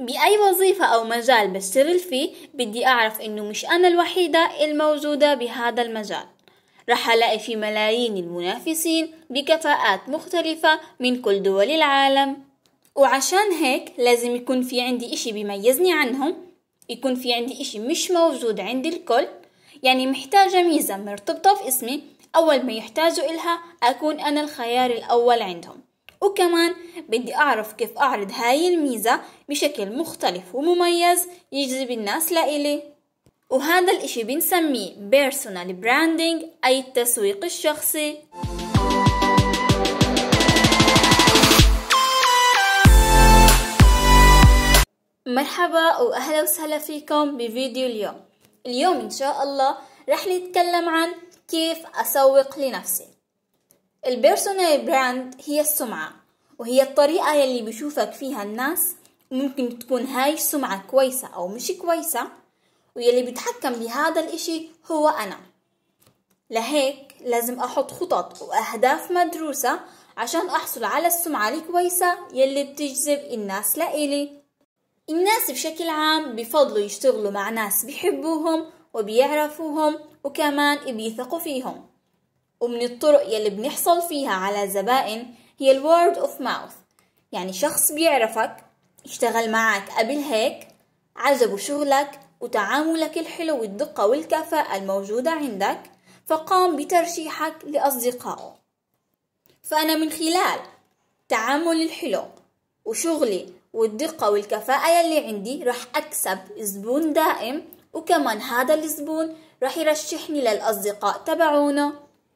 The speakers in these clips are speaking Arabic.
بأي وظيفة أو مجال بشتغل فيه بدي أعرف إنه مش أنا الوحيدة الموجودة بهذا المجال رح ألاقي في ملايين المنافسين بكفاءات مختلفة من كل دول العالم وعشان هيك لازم يكون في عندي إشي بيميزني عنهم يكون في عندي إشي مش موجود عند الكل يعني محتاجة ميزة مرتبطة في اسمي أول ما يحتاجوا إلها أكون أنا الخيار الأول عندهم وكمان بدي أعرف كيف أعرض هاي الميزة بشكل مختلف ومميز يجذب الناس لإلي وهذا الإشي بنسميه بيرسونال Branding أي التسويق الشخصي مرحبا وأهلا وسهلا فيكم بفيديو اليوم اليوم إن شاء الله رح نتكلم عن كيف أسوق لنفسي البيرسونال براند هي السمعة وهي الطريقة يلي بيشوفك فيها الناس ممكن تكون هاي السمعة كويسة أو مش كويسة ويلي بيتحكم بهذا الإشي هو أنا لهيك لازم أحط خطط وأهداف مدروسة عشان أحصل على السمعة الكويسة يلي بتجذب الناس لإلي الناس بشكل عام بفضلوا يشتغلوا مع ناس بيحبوهم وبيعرفوهم وكمان بيثقوا فيهم ومن الطرق يلي بنحصل فيها على زبائن هي الورد اوف ماوث يعني شخص بيعرفك اشتغل معك قبل هيك عجبه شغلك وتعاملك الحلو والدقة والكفاءة الموجودة عندك فقام بترشيحك لأصدقائه فأنا من خلال تعاملي الحلو وشغلي والدقة والكفاءة يلي عندي رح أكسب زبون دائم وكمان هذا الزبون رح يرشحني للأصدقاء تبعونه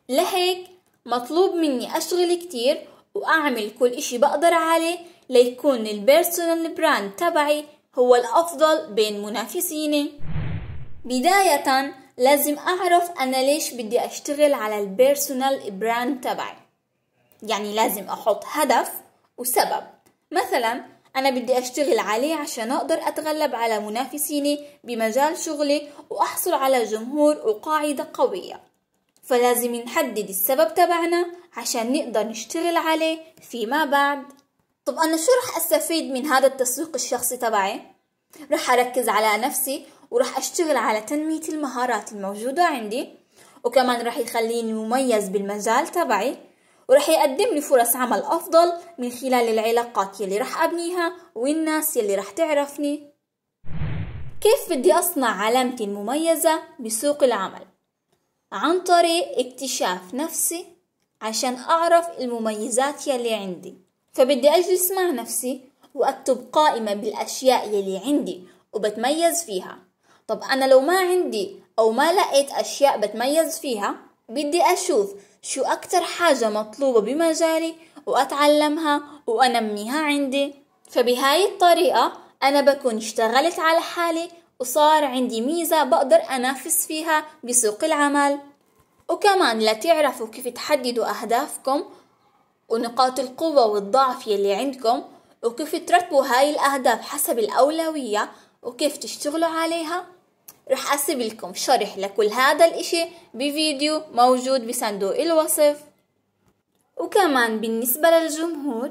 لهيك مطلوب مني أشتغل كتير وأعمل كل إشي بقدر عليه ليكون البيرسونال براند تبعي هو الأفضل بين منافسيني بداية لازم أعرف أنا ليش بدي أشتغل على البيرسونال براند تبعي يعني لازم أحط هدف وسبب مثلا أنا بدي أشتغل عليه عشان أقدر أتغلب على منافسيني بمجال شغلي وأحصل على جمهور وقاعدة قوية فلازم نحدد السبب تبعنا عشان نقدر نشتغل عليه فيما بعد طب أنا شو رح أستفيد من هذا التسويق الشخصي تبعي؟ رح أركز على نفسي ورح أشتغل على تنمية المهارات الموجودة عندي وكمان رح يخليني مميز بالمجال تبعي ورح يقدم لي فرص عمل أفضل من خلال العلاقات يلي رح أبنيها والناس يلي رح تعرفني كيف بدي أصنع علامتي المميزة بسوق العمل؟ عن طريق اكتشاف نفسي عشان أعرف المميزات يلي عندي فبدي أجلس مع نفسي وأكتب قائمة بالأشياء يلي عندي وبتميز فيها طب أنا لو ما عندي أو ما لقيت أشياء بتميز فيها بدي أشوف شو أكتر حاجة مطلوبة بمجالي وأتعلمها وأنميها عندي فبهاي الطريقة أنا بكون اشتغلت على حالي وصار عندي ميزة بقدر أنافس فيها بسوق العمل وكمان لتعرفوا كيف تحددوا أهدافكم ونقاط القوة والضعف يلي عندكم وكيف ترتبوا هاي الأهداف حسب الأولوية وكيف تشتغلوا عليها رح أسيب لكم شرح لكل هذا الإشي بفيديو موجود بصندوق الوصف وكمان بالنسبة للجمهور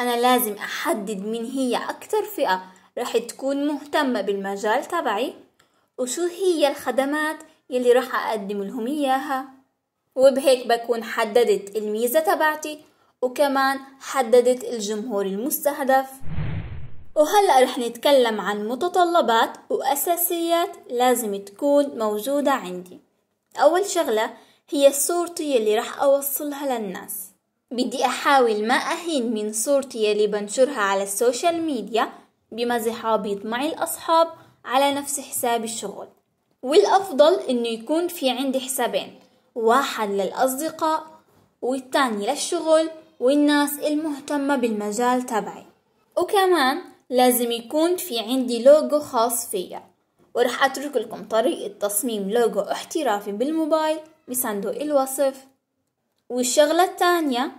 أنا لازم أحدد مين هي أكتر فئة راح تكون مهتمة بالمجال تبعي وشو هي الخدمات يلي راح أقدم لهم إياها وبهيك بكون حددت الميزة تبعتي وكمان حددت الجمهور المستهدف وهلأ رح نتكلم عن متطلبات وأساسيات لازم تكون موجودة عندي أول شغلة هي صورتي يلي رح أوصلها للناس بدي أحاول ما أهين من صورتي يلي بنشرها على السوشيال ميديا بمزح عبيط مع الأصحاب على نفس حساب الشغل والأفضل إنه يكون في عندي حسابين واحد للأصدقاء والتاني للشغل والناس المهتمة بالمجال تبعي وكمان لازم يكون في عندي لوجو خاص فيا ورح أترك لكم طريقة تصميم لوجو احترافي بالموبايل بصندوق الوصف والشغلة التانية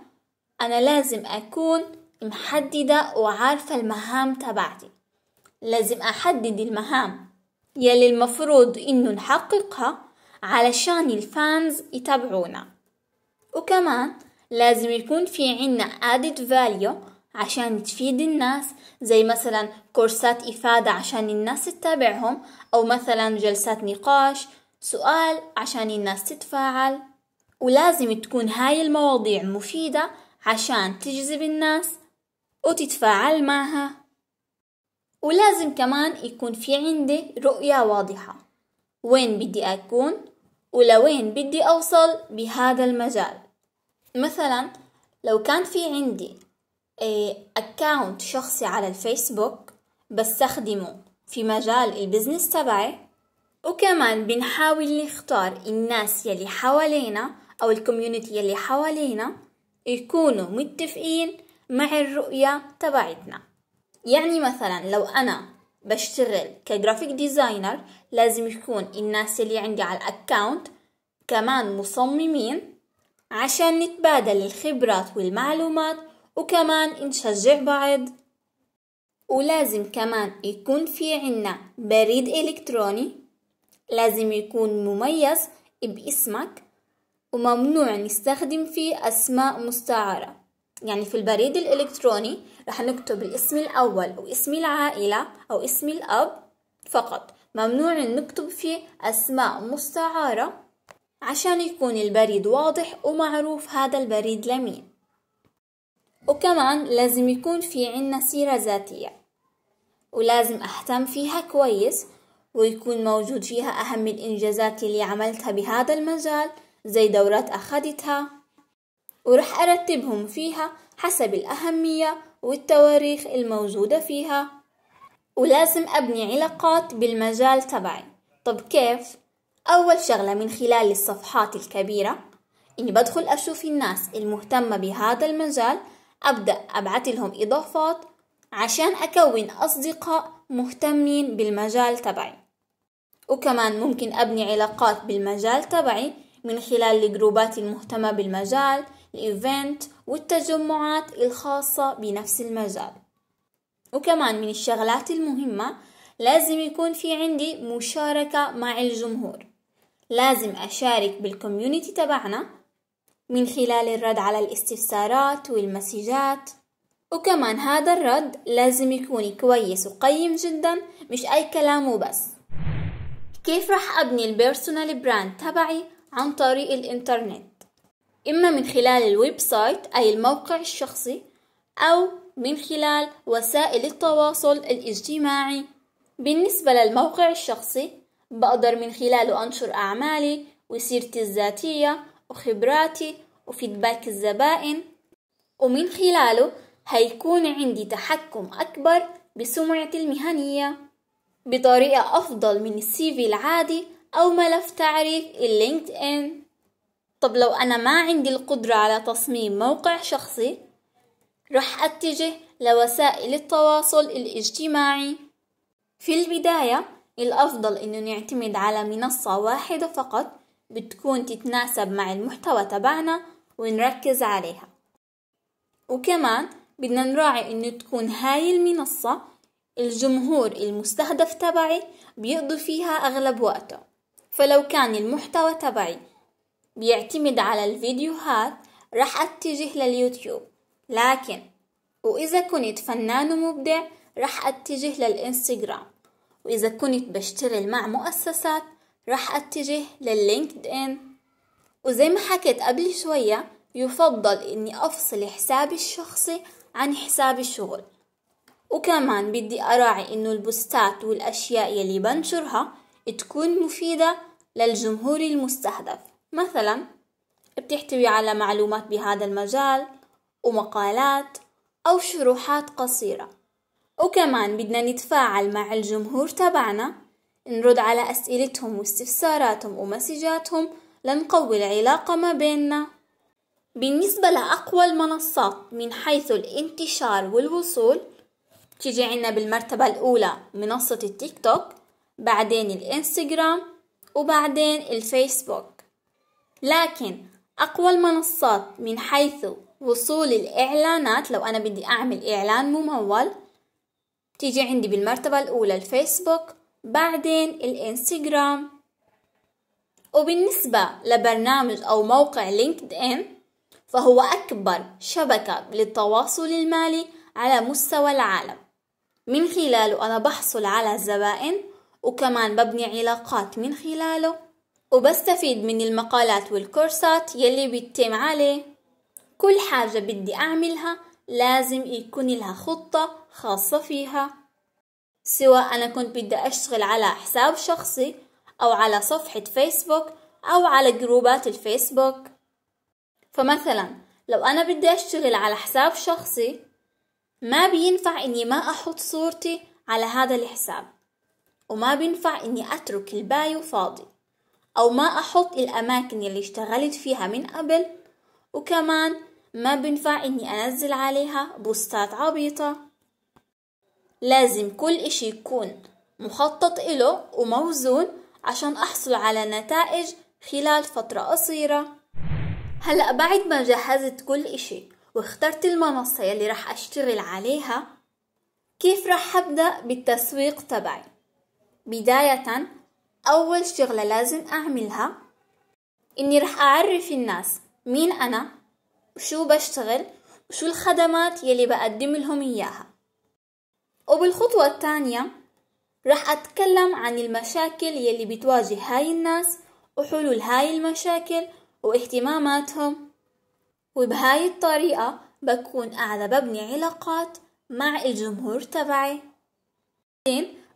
أنا لازم أكون محددة وعارفة المهام تبعتي لازم أحدد المهام يلي المفروض إنه نحققها علشان الفانز يتابعونا وكمان لازم يكون في عنا added value عشان تفيد الناس زي مثلا كورسات إفادة عشان الناس تتابعهم أو مثلا جلسات نقاش سؤال عشان الناس تتفاعل ولازم تكون هاي المواضيع مفيدة عشان تجذب الناس وتتفاعل معها ولازم كمان يكون في عندي رؤية واضحة وين بدي أكون ولوين بدي أوصل بهذا المجال مثلا لو كان في عندي أكاونت آه، شخصي على الفيسبوك بستخدمه في مجال البزنس تبعي وكمان بنحاول نختار الناس يلي حوالينا أو الكوميونتي يلي حوالينا يكونوا متفقين مع الرؤية تبعتنا يعني مثلا لو أنا بشتغل كجرافيك ديزاينر لازم يكون الناس اللي عندي على الأكاونت كمان مصممين عشان نتبادل الخبرات والمعلومات وكمان نشجع بعض ولازم كمان يكون في عنا بريد إلكتروني لازم يكون مميز باسمك وممنوع نستخدم فيه أسماء مستعارة يعني في البريد الإلكتروني رح نكتب الاسم الأول واسم العائلة أو اسم الأب فقط ممنوع نكتب فيه أسماء مستعارة عشان يكون البريد واضح ومعروف هذا البريد لمين وكمان لازم يكون في عنا سيرة ذاتية ولازم أهتم فيها كويس ويكون موجود فيها أهم الإنجازات اللي عملتها بهذا المجال زي دورات أخدتها وراح أرتبهم فيها حسب الأهمية والتواريخ الموجودة فيها ولازم أبني علاقات بالمجال تبعي طب كيف؟ أول شغلة من خلال الصفحات الكبيرة إني بدخل أشوف الناس المهتمة بهذا المجال أبدأ أبعث لهم إضافات عشان أكون أصدقاء مهتمين بالمجال تبعي وكمان ممكن أبني علاقات بالمجال تبعي من خلال الجروبات المهتمة بالمجال الإيفنت والتجمعات الخاصة بنفس المجال وكمان من الشغلات المهمة لازم يكون في عندي مشاركة مع الجمهور لازم أشارك بالكوميونيتي تبعنا من خلال الرد على الاستفسارات والمسجات وكمان هذا الرد لازم يكون كويس وقيم جدا مش أي كلام وبس كيف رح أبني البيرسونال براند تبعي عن طريق الإنترنت إما من خلال الويب سايت أي الموقع الشخصي أو من خلال وسائل التواصل الاجتماعي بالنسبة للموقع الشخصي بقدر من خلاله أنشر أعمالي وسيرتي الذاتية وخبراتي وفيدباك الزبائن ومن خلاله هيكون عندي تحكم أكبر بسمعتي المهنية بطريقة أفضل من السيفي العادي أو ملف تعريف اللينكد إن طب لو أنا ما عندي القدرة على تصميم موقع شخصي رح أتجه لوسائل التواصل الاجتماعي في البداية الأفضل إنه نعتمد على منصة واحدة فقط بتكون تتناسب مع المحتوى تبعنا ونركز عليها وكمان بدنا نراعي إنه تكون هاي المنصة الجمهور المستهدف تبعي بيقضي فيها أغلب وقته فلو كان المحتوى تبعي بيعتمد على الفيديوهات رح أتجه لليوتيوب لكن وإذا كنت فنان ومبدع رح أتجه للإنستغرام وإذا كنت بشتغل مع مؤسسات رح أتجه لللينكد إن وزي ما حكيت قبل شوية يفضل إني أفصل حسابي الشخصي عن حساب الشغل وكمان بدي أراعي إنه البوستات والأشياء يلي بنشرها تكون مفيدة للجمهور المستهدف مثلا بتحتوي على معلومات بهذا المجال ومقالات أو شروحات قصيرة وكمان بدنا نتفاعل مع الجمهور تبعنا نرد على أسئلتهم واستفساراتهم ومسجاتهم لنقوي العلاقة ما بيننا بالنسبة لأقوى المنصات من حيث الانتشار والوصول تيجي عنا بالمرتبة الأولى منصة التيك توك بعدين الإنستغرام وبعدين الفيسبوك لكن أقوى المنصات من حيث وصول الإعلانات لو أنا بدي أعمل إعلان ممول تيجي عندي بالمرتبة الأولى الفيسبوك بعدين الإنستغرام وبالنسبة لبرنامج أو موقع لينكد إن فهو أكبر شبكة للتواصل المالي على مستوى العالم من خلاله أنا بحصل على زبائن وكمان ببني علاقات من خلاله وبستفيد من المقالات والكورسات يلي بيتم عليه كل حاجة بدي أعملها لازم يكون لها خطة خاصة فيها سواء أنا كنت بدي أشتغل على حساب شخصي أو على صفحة فيسبوك أو على جروبات الفيسبوك فمثلا لو أنا بدي أشتغل على حساب شخصي ما بينفع إني ما أحط صورتي على هذا الحساب وما بينفع إني أترك البايو فاضي أو ما أحط الأماكن اللي اشتغلت فيها من قبل وكمان ما بنفع إني أنزل عليها بوستات عبيطة لازم كل إشي يكون مخطط إله وموزون عشان أحصل على نتائج خلال فترة قصيرة هلأ بعد ما جهزت كل إشي واخترت المنصة يلي رح أشتغل عليها كيف رح أبدأ بالتسويق تبعي بداية أول شغلة لازم أعملها إني رح أعرف الناس مين أنا وشو بشتغل وشو الخدمات يلي بقدم لهم إياها وبالخطوة الثانية رح أتكلم عن المشاكل يلي بتواجه هاي الناس وحلول هاي المشاكل واهتماماتهم وبهاي الطريقة بكون قاعدة ببني علاقات مع الجمهور تبعي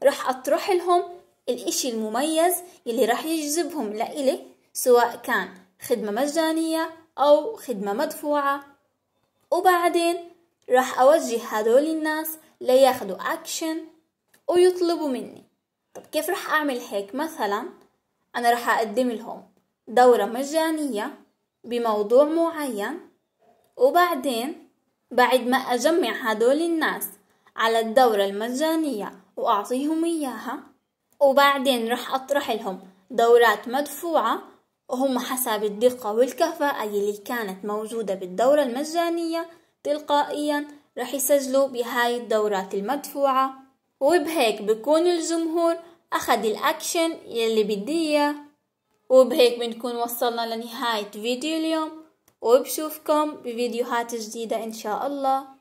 رح أطرح لهم الإشي المميز يلي راح يجذبهم لإلي سواء كان خدمة مجانية أو خدمة مدفوعة وبعدين راح أوجه هدول الناس لياخدوا أكشن ويطلبوا مني طب كيف راح أعمل هيك مثلا أنا راح أقدم لهم دورة مجانية بموضوع معين وبعدين بعد ما أجمع هدول الناس على الدورة المجانية وأعطيهم إياها وبعدين رح أطرح لهم دورات مدفوعة وهم حسب الدقة والكفاءة اللي كانت موجودة بالدورة المجانية تلقائيا رح يسجلوا بهاي الدورات المدفوعة وبهيك بكون الجمهور أخد الأكشن يلي بديه وبهيك بنكون وصلنا لنهاية فيديو اليوم وبشوفكم بفيديوهات جديدة إن شاء الله